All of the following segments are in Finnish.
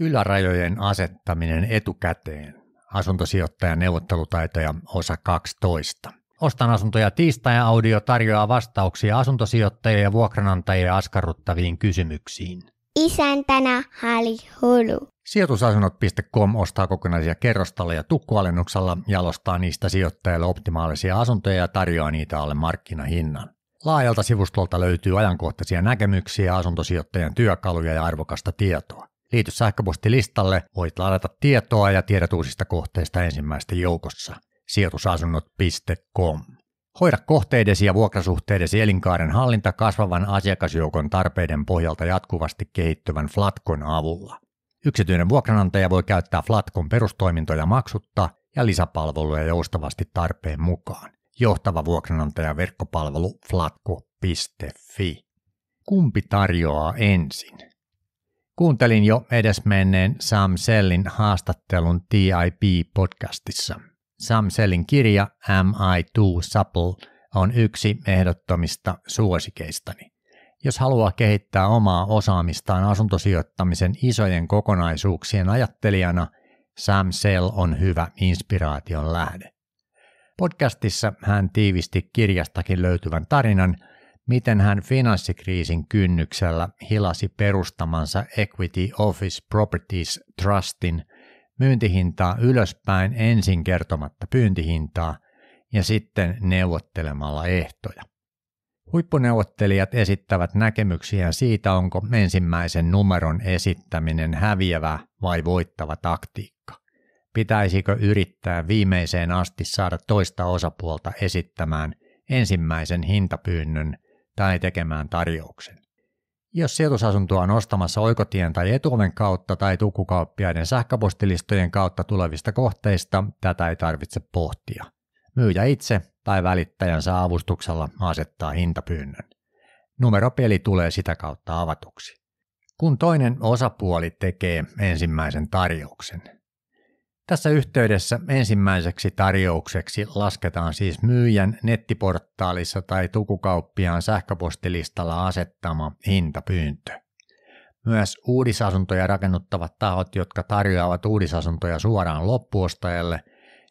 Ylärajojen asettaminen etukäteen. Asuntosijoittajan neuvottelutaitoja osa 12. Ostan asuntoja tiistai-audio ja tarjoaa vastauksia asuntosijoittajia ja vuokranantajia askarruttaviin kysymyksiin. Isäntänä Hali Hulu. Sijoitusasunnot.com ostaa kokonaisia kerrostaloja tukkualennuksella, jalostaa niistä sijoittajille optimaalisia asuntoja ja tarjoaa niitä alle markkinahinnan. Laajalta sivustolta löytyy ajankohtaisia näkemyksiä, asuntosijoittajan työkaluja ja arvokasta tietoa. Liity sähköpostilistalle, voit ladata tietoa ja tiedät uusista kohteista ensimmäistä joukossa. Sijoitusasunnot.com Hoida kohteidesi ja vuokrasuhteidesi elinkaaren hallinta kasvavan asiakasjoukon tarpeiden pohjalta jatkuvasti kehittyvän Flatkon avulla. Yksityinen vuokranantaja voi käyttää Flatkon perustoimintoja maksutta ja lisäpalveluja joustavasti tarpeen mukaan. Johtava vuokranantaja verkkopalvelu flatko.fi. Kumpi tarjoaa ensin? Kuuntelin jo edesmenneen Sam Sellin haastattelun TIP-podcastissa. Sam Sellin kirja MI2 Supple on yksi ehdottomista suosikeistani. Jos haluaa kehittää omaa osaamistaan asuntosijoittamisen isojen kokonaisuuksien ajattelijana, Sam Sell on hyvä inspiraation lähde. Podcastissa hän tiivisti kirjastakin löytyvän tarinan – miten hän finanssikriisin kynnyksellä hilasi perustamansa Equity Office Properties Trustin myyntihintaa ylöspäin ensin kertomatta pyyntihintaa ja sitten neuvottelemalla ehtoja. Huippuneuvottelijat esittävät näkemyksiä siitä, onko ensimmäisen numeron esittäminen häviävä vai voittava taktiikka. Pitäisikö yrittää viimeiseen asti saada toista osapuolta esittämään ensimmäisen hintapyynnön – tai tekemään tarjouksen. Jos sijoitusasuntoa on ostamassa oikotien tai etuomen kautta tai tukkukauppiaiden sähköpostilistojen kautta tulevista kohteista, tätä ei tarvitse pohtia. Myyjä itse tai välittäjänsä avustuksella asettaa hintapyynnön. Numeropeli tulee sitä kautta avatuksi. Kun toinen osapuoli tekee ensimmäisen tarjouksen – tässä yhteydessä ensimmäiseksi tarjoukseksi lasketaan siis myyjän nettiportaalissa tai tukukauppiaan sähköpostilistalla asettama hintapyyntö. Myös uudisasuntoja rakennuttavat tahot, jotka tarjoavat uudisasuntoja suoraan loppuostajalle,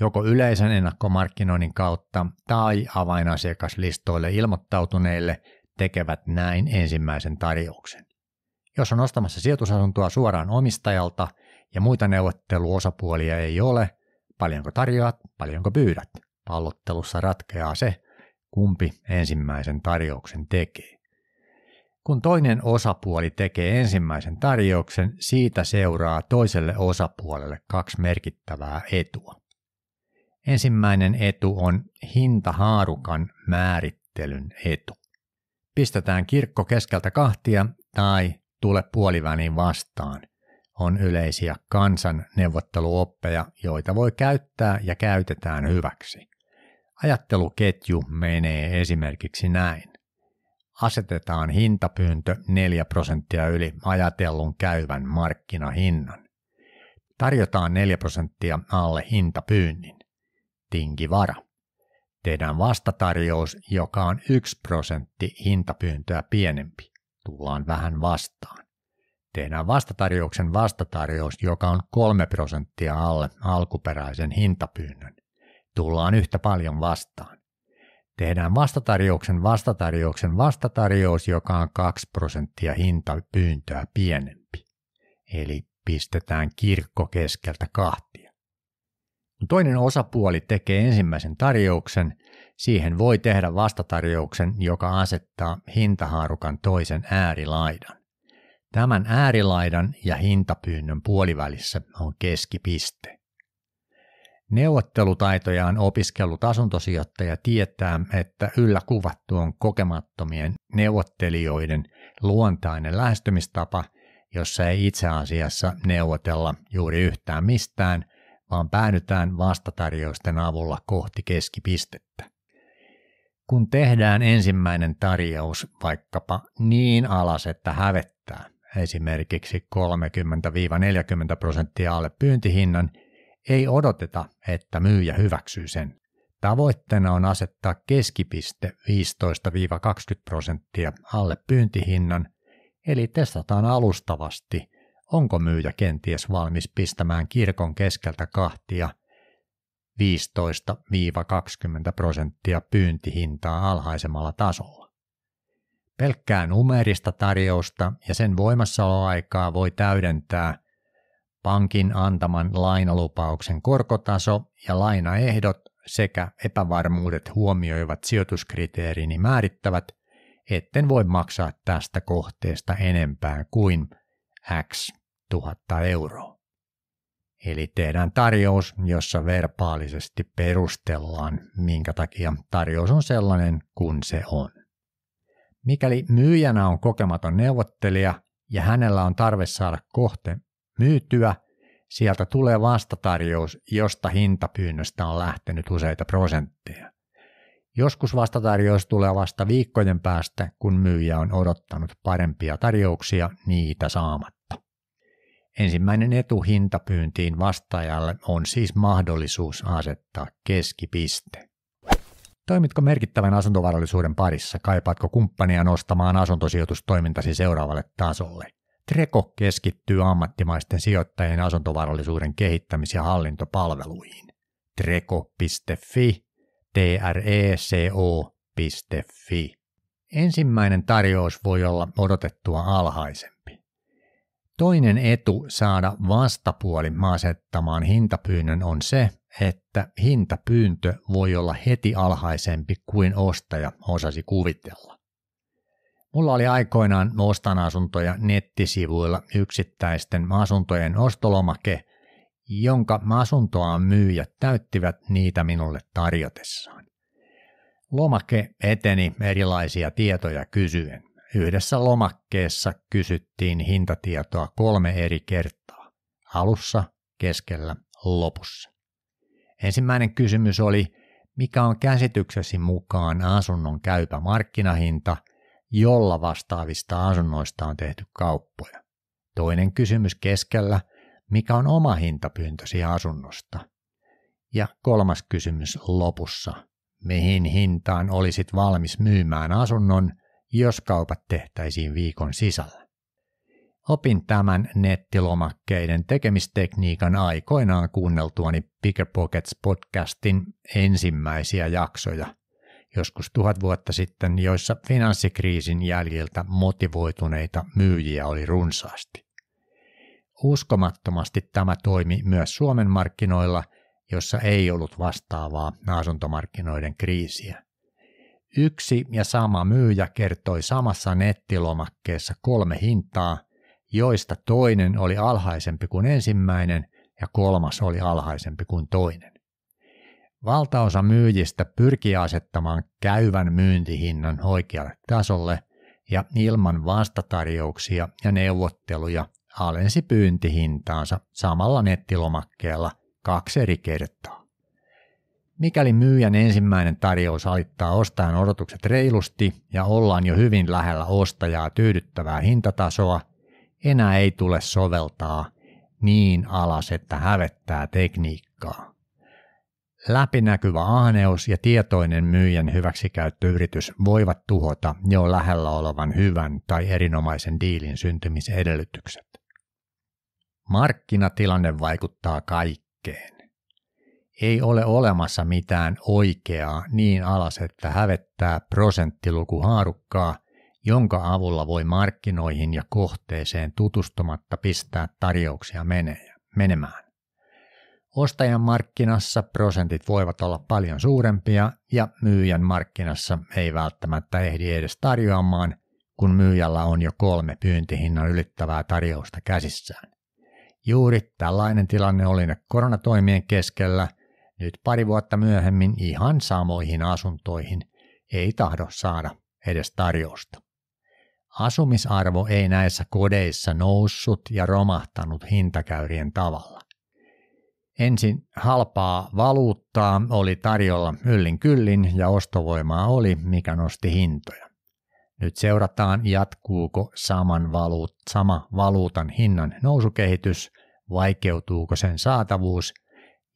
joko yleisen ennakkomarkkinoinnin kautta tai avainasiakaslistoille ilmoittautuneille, tekevät näin ensimmäisen tarjouksen. Jos on ostamassa sijoitusasuntoa suoraan omistajalta – ja muita neuvotteluosapuolia ei ole, paljonko tarjoat, paljonko pyydät. Pallottelussa ratkeaa se, kumpi ensimmäisen tarjouksen tekee. Kun toinen osapuoli tekee ensimmäisen tarjouksen, siitä seuraa toiselle osapuolelle kaksi merkittävää etua. Ensimmäinen etu on hintahaarukan määrittelyn etu. Pistetään kirkko keskeltä kahtia tai tule puoliväliin vastaan on yleisiä kansan neuvotteluoppeja, joita voi käyttää ja käytetään hyväksi. Ajatteluketju menee esimerkiksi näin. Asetetaan hintapyyntö 4 prosenttia yli ajatellun käyvän markkinahinnan. Tarjotaan 4 prosenttia alle hintapyynnin. Tinki vara. Tehdään vastatarjous, joka on 1 prosentti hintapyyntöä pienempi. Tullaan vähän vastaan tehdään vastatarjouksen vastatarjous, joka on 3 prosenttia alle alkuperäisen hintapyynnön. Tullaan yhtä paljon vastaan. Tehdään vastatarjouksen vastatarjouksen vastatarjous, joka on 2 prosenttia hintapyyntöä pienempi. Eli pistetään kirkko keskeltä kahtia. toinen osapuoli tekee ensimmäisen tarjouksen, siihen voi tehdä vastatarjouksen, joka asettaa hintahaarukan toisen äärilaidan. Tämän äärilaidan ja hintapyynnön puolivälissä on keskipiste. Neuvottelutaitojaan opiskellut asuntosijoittaja tietää, että yllä kuvattu on kokemattomien neuvottelijoiden luontainen lähestymistapa, jossa ei itse asiassa neuvotella juuri yhtään mistään, vaan päädytään vastatarjousten avulla kohti keskipistettä. Kun tehdään ensimmäinen tarjous vaikkapa niin alas, että hävettää – esimerkiksi 30-40 prosenttia alle pyyntihinnan, ei odoteta, että myyjä hyväksyy sen. Tavoitteena on asettaa keskipiste 15-20 prosenttia alle pyyntihinnan, eli testataan alustavasti, onko myyjä kenties valmis pistämään kirkon keskeltä kahtia 15-20 prosenttia pyyntihintaa alhaisemmalla tasolla. Pelkkää numerista tarjousta ja sen voimassaoloaikaa voi täydentää pankin antaman lainalupauksen korkotaso ja lainaehdot sekä epävarmuudet huomioivat sijoituskriteerini määrittävät, etten voi maksaa tästä kohteesta enempää kuin X tuhatta euroa. Eli tehdään tarjous, jossa verbaalisesti perustellaan, minkä takia tarjous on sellainen kuin se on. Mikäli myyjänä on kokematon neuvottelija ja hänellä on tarve saada kohte myytyä, sieltä tulee vastatarjous, josta hintapyynnöstä on lähtenyt useita prosentteja. Joskus vastatarjous tulee vasta viikkojen päästä, kun myyjä on odottanut parempia tarjouksia niitä saamatta. Ensimmäinen etu hintapyyntiin vastaajalle on siis mahdollisuus asettaa keskipiste. Toimitko merkittävän asuntovarallisuuden parissa? Kaipaatko kumppania nostamaan asuntosijoitustoimintasi seuraavalle tasolle? Treko keskittyy ammattimaisten sijoittajien asuntovarallisuuden kehittämis- ja hallintopalveluihin. Treko.fi, treco.fi. Ensimmäinen tarjous voi olla odotettua alhaisempi. Toinen etu saada vastapuoli asettamaan hintapyynnön on se, että hintapyyntö voi olla heti alhaisempi kuin ostaja osasi kuvitella. Mulla oli aikoinaan ostan asuntoja nettisivuilla yksittäisten asuntojen ostolomake, jonka asuntoaan myyjät täyttivät niitä minulle tarjotessaan. Lomake eteni erilaisia tietoja kysyen. Yhdessä lomakkeessa kysyttiin hintatietoa kolme eri kertaa. Alussa, keskellä, lopussa. Ensimmäinen kysymys oli, mikä on käsityksesi mukaan asunnon käypä markkinahinta, jolla vastaavista asunnoista on tehty kauppoja? Toinen kysymys keskellä, mikä on oma hintapyyntösi asunnosta? Ja kolmas kysymys lopussa, mihin hintaan olisit valmis myymään asunnon, jos kaupat tehtäisiin viikon sisällä? Opin tämän nettilomakkeiden tekemistekniikan aikoinaan kuunneltuani Bigger Pockets podcastin ensimmäisiä jaksoja joskus tuhat vuotta sitten, joissa finanssikriisin jäljiltä motivoituneita myyjiä oli runsaasti. Uskomattomasti tämä toimi myös Suomen markkinoilla, jossa ei ollut vastaavaa asuntomarkkinoiden kriisiä. Yksi ja sama myyjä kertoi samassa nettilomakkeessa kolme hintaa – joista toinen oli alhaisempi kuin ensimmäinen ja kolmas oli alhaisempi kuin toinen. Valtaosa myyjistä pyrkii asettamaan käyvän myyntihinnan oikealle tasolle ja ilman vastatarjouksia ja neuvotteluja alensi pyyntihintaansa samalla nettilomakkeella kaksi eri kertaa. Mikäli myyjän ensimmäinen tarjous alittaa ostajan odotukset reilusti ja ollaan jo hyvin lähellä ostajaa tyydyttävää hintatasoa – enää ei tule soveltaa niin alas, että hävettää tekniikkaa. Läpinäkyvä ahneus ja tietoinen myyjän hyväksikäyttöyritys voivat tuhota jo lähellä olevan hyvän tai erinomaisen diilin syntymisedellytykset. Markkinatilanne vaikuttaa kaikkeen. Ei ole olemassa mitään oikeaa niin alas, että hävettää prosenttiluku haarukkaa – jonka avulla voi markkinoihin ja kohteeseen tutustumatta pistää tarjouksia menemään. Ostajan markkinassa prosentit voivat olla paljon suurempia ja myyjän markkinassa ei välttämättä ehdi edes tarjoamaan, kun myyjällä on jo kolme pyyntihinnan ylittävää tarjousta käsissään. Juuri tällainen tilanne oli ne koronatoimien keskellä, nyt pari vuotta myöhemmin ihan samoihin asuntoihin ei tahdo saada edes tarjousta. Asumisarvo ei näissä kodeissa noussut ja romahtanut hintakäyrien tavalla. Ensin halpaa valuuttaa oli tarjolla yllin kyllin ja ostovoimaa oli, mikä nosti hintoja. Nyt seurataan, jatkuuko saman valuut, sama valuutan hinnan nousukehitys, vaikeutuuko sen saatavuus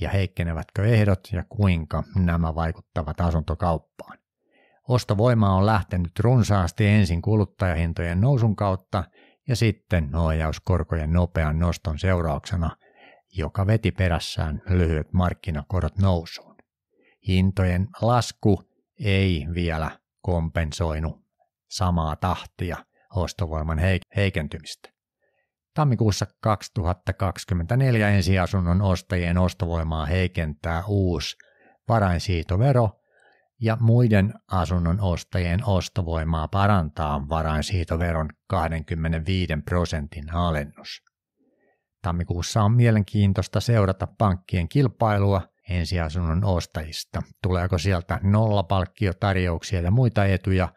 ja heikkenevätkö ehdot ja kuinka nämä vaikuttavat asuntokauppaan. Ostovoima on lähtenyt runsaasti ensin kuluttajahintojen nousun kautta ja sitten nojauskorkojen nopean noston seurauksena, joka veti perässään lyhyet markkinakorot nousuun. Hintojen lasku ei vielä kompensoinut samaa tahtia ostovoiman heikentymistä. Tammikuussa 2024 ensiasunnon ostajien ostovoimaa heikentää uusi varainsiitovero ja muiden asunnon ostajien ostovoimaa parantaa varainsiitoveron 25 prosentin alennus. Tammikuussa on mielenkiintoista seurata pankkien kilpailua ensiasunnon ostajista. Tuleeko sieltä nollapalkkiotarjouksia ja muita etuja,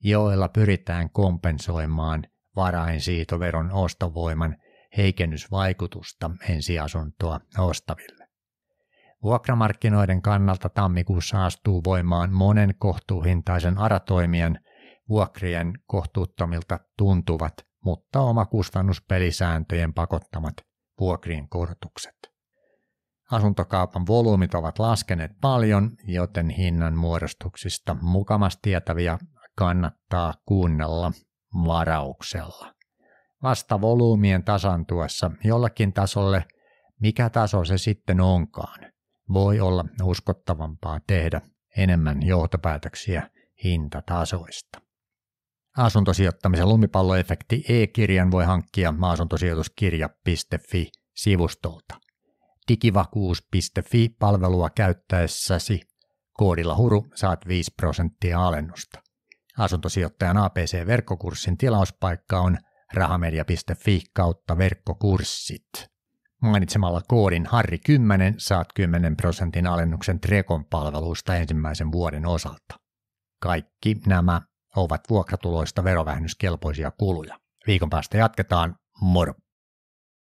joilla pyritään kompensoimaan varainsiitoveron ostovoiman heikennysvaikutusta ensiasuntoa ostaville. Vuokramarkkinoiden kannalta tammikuussa astuu voimaan monen kohtuuhintaisen aratoimien vuokrien kohtuuttomilta tuntuvat, mutta omakustannuspelisääntöjen pakottamat vuokrien korotukset. Asuntokaupan volyymit ovat laskeneet paljon, joten hinnan muodostuksista mukamas tietäviä kannattaa kuunnella varauksella. Vasta volyymien tasantuessa jollakin tasolle, mikä taso se sitten onkaan, voi olla uskottavampaa tehdä enemmän johtopäätöksiä hintatasoista. Asuntosijoittamisen lumipalloefekti e-kirjan voi hankkia maasuntosijoituskirjafi sivustolta Digivakuus.fi-palvelua käyttäessäsi koodilla HURU saat 5 prosenttia alennusta. Asuntosijoittajan APC-verkkokurssin tilauspaikka on rahamedia.fi kautta verkkokurssit. Mainitsemalla koodin Harri10 saat 10 prosentin alennuksen Trekon palveluista ensimmäisen vuoden osalta. Kaikki nämä ovat vuokratuloista verovähennyskelpoisia kuluja. Viikon päästä jatketaan. Moro!